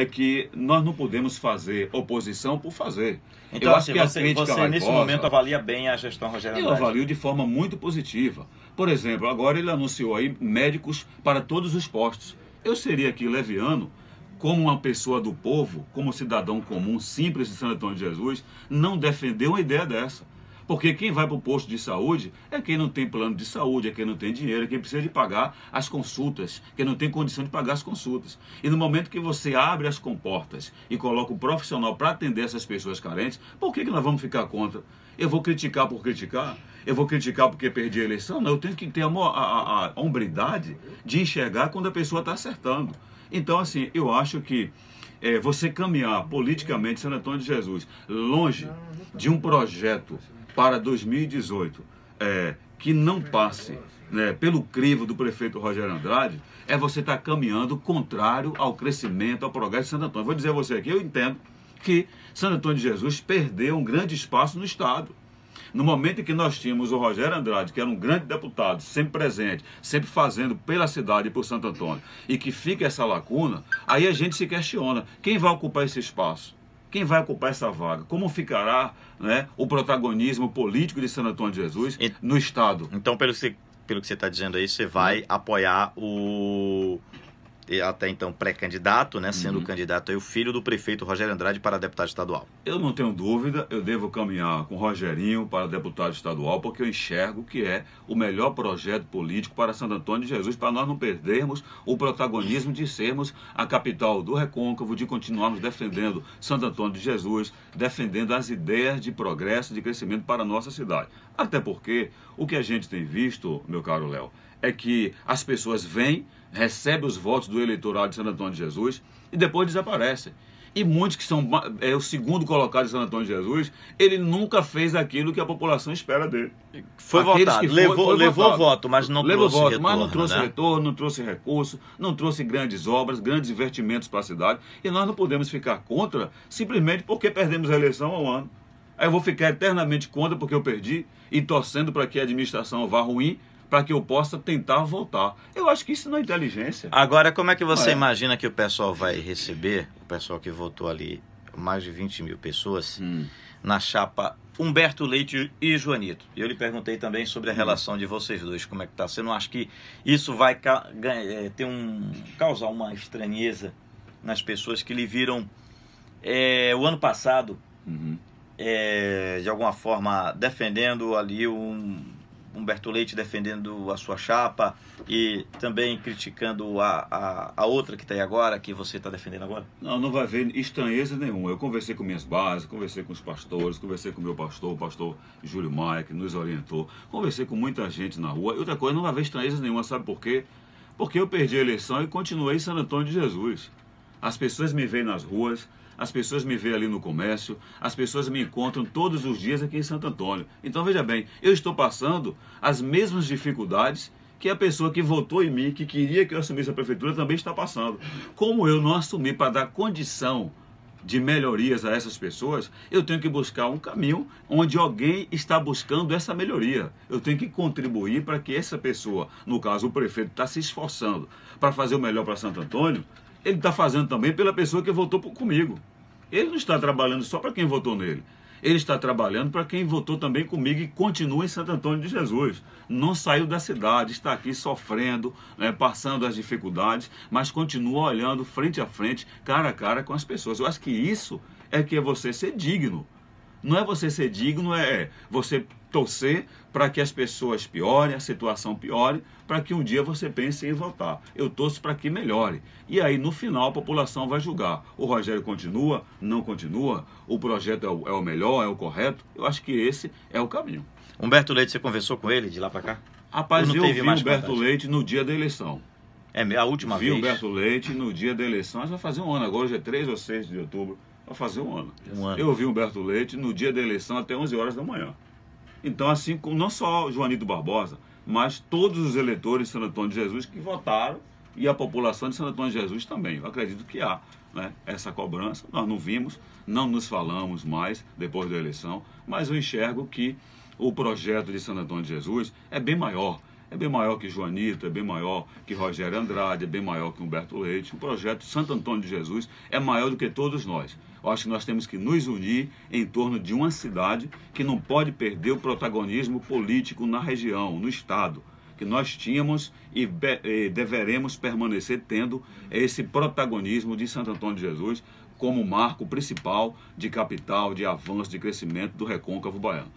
é que nós não podemos fazer oposição por fazer. Então, eu acho assim, que a você, você nesse momento avalia bem a gestão Rogério Andrade. Eu avalio de forma muito positiva. Por exemplo, agora ele anunciou aí médicos para todos os postos. Eu seria aqui leviano como uma pessoa do povo, como cidadão comum, simples de São Antônio de Jesus, não defender uma ideia dessa. Porque quem vai para o posto de saúde é quem não tem plano de saúde, é quem não tem dinheiro, é quem precisa de pagar as consultas, quem não tem condição de pagar as consultas. E no momento que você abre as comportas e coloca o profissional para atender essas pessoas carentes, por que, que nós vamos ficar contra? Eu vou criticar por criticar? Eu vou criticar porque perdi a eleição? Não, eu tenho que ter a, a, a, a hombridade de enxergar quando a pessoa está acertando. Então, assim, eu acho que é, você caminhar politicamente, Santo Antônio de Jesus, longe de um projeto para 2018 é, que não passe né, pelo crivo do prefeito Rogério Andrade, é você estar tá caminhando contrário ao crescimento, ao progresso de Santo Antônio. Vou dizer a você aqui, eu entendo que Santo Antônio de Jesus perdeu um grande espaço no Estado. No momento em que nós tínhamos o Rogério Andrade, que era um grande deputado, sempre presente, sempre fazendo pela cidade e por Santo Antônio, e que fica essa lacuna, aí a gente se questiona: quem vai ocupar esse espaço? quem vai ocupar essa vaga? Como ficará né, o protagonismo político de Santo Antônio de Jesus e, no Estado? Então, pelo que você, pelo que você está dizendo aí, você vai né? apoiar o até então pré-candidato, né, sendo uhum. candidato aí é o filho do prefeito Rogério Andrade para deputado estadual. Eu não tenho dúvida, eu devo caminhar com o Rogerinho para deputado estadual, porque eu enxergo que é o melhor projeto político para Santo Antônio de Jesus, para nós não perdermos o protagonismo de sermos a capital do recôncavo, de continuarmos defendendo Santo Antônio de Jesus, defendendo as ideias de progresso, de crescimento para a nossa cidade. Até porque o que a gente tem visto, meu caro Léo, é que as pessoas vêm recebe os votos do eleitorado de Santo Antônio de Jesus e depois desaparece. E muitos que são é, o segundo colocado de Santo Antônio de Jesus, ele nunca fez aquilo que a população espera dele. Foi Aqueles votado, foi, levou, foi levou votado. voto, mas não levou trouxe voto, retorno. Mas não trouxe né? retorno, não trouxe recurso, não trouxe grandes obras, grandes investimentos para a cidade. E nós não podemos ficar contra simplesmente porque perdemos a eleição há um ano. Aí eu vou ficar eternamente contra porque eu perdi e torcendo para que a administração vá ruim para que eu possa tentar voltar. Eu acho que isso não é inteligência. Agora, como é que você é. imagina que o pessoal vai receber, o pessoal que votou ali, mais de 20 mil pessoas, hum. na chapa Humberto Leite e Joanito. E eu lhe perguntei também sobre a hum. relação de vocês dois, como é que está Você não acha que isso vai é, ter um, causar uma estranheza nas pessoas que lhe viram é, o ano passado, uhum. é, de alguma forma, defendendo ali um Humberto Leite defendendo a sua chapa e também criticando a, a, a outra que está aí agora, que você está defendendo agora? Não, não vai haver estranheza nenhuma. Eu conversei com minhas bases, conversei com os pastores, conversei com meu pastor, o pastor Júlio Maia, que nos orientou, conversei com muita gente na rua. E outra coisa, não vai haver estranheza nenhuma, sabe por quê? Porque eu perdi a eleição e continuei em Santo Antônio de Jesus. As pessoas me veem nas ruas, as pessoas me veem ali no comércio, as pessoas me encontram todos os dias aqui em Santo Antônio. Então veja bem, eu estou passando as mesmas dificuldades que a pessoa que votou em mim, que queria que eu assumisse a prefeitura, também está passando. Como eu não assumi para dar condição de melhorias a essas pessoas, eu tenho que buscar um caminho onde alguém está buscando essa melhoria. Eu tenho que contribuir para que essa pessoa, no caso o prefeito, está se esforçando para fazer o melhor para Santo Antônio, ele está fazendo também pela pessoa que votou comigo. Ele não está trabalhando só para quem votou nele. Ele está trabalhando para quem votou também comigo e continua em Santo Antônio de Jesus. Não saiu da cidade, está aqui sofrendo, né, passando as dificuldades, mas continua olhando frente a frente, cara a cara com as pessoas. Eu acho que isso é que é você ser digno. Não é você ser digno, é você torcer para que as pessoas piorem, a situação piore, para que um dia você pense em votar. Eu torço para que melhore. E aí, no final, a população vai julgar. O Rogério continua, não continua, o projeto é o, é o melhor, é o correto. Eu acho que esse é o caminho. Humberto Leite, você conversou com ele de lá para cá? Rapaz, eu vi Humberto Leite no dia da eleição. É, a última vi vez? Vi Humberto Leite no dia da eleição, mas vai fazer um ano agora, hoje é 3 ou 6 de outubro fazer um ano. um ano. Eu ouvi Humberto Leite no dia da eleição até 11 horas da manhã. Então, assim, como não só Joanito Barbosa, mas todos os eleitores de Santo Antônio de Jesus que votaram e a população de Santo Antônio de Jesus também. Eu acredito que há né, essa cobrança. Nós não vimos, não nos falamos mais depois da eleição, mas eu enxergo que o projeto de Santo Antônio de Jesus é bem maior é bem maior que Joanito, é bem maior que Rogério Andrade, é bem maior que Humberto Leite. O projeto Santo Antônio de Jesus é maior do que todos nós. Eu acho que nós temos que nos unir em torno de uma cidade que não pode perder o protagonismo político na região, no Estado que nós tínhamos e, e, deveremos permanecer tendo esse protagonismo de Santo Antônio de Jesus como marco principal de capital, de avanço, de crescimento do recôncavo baiano.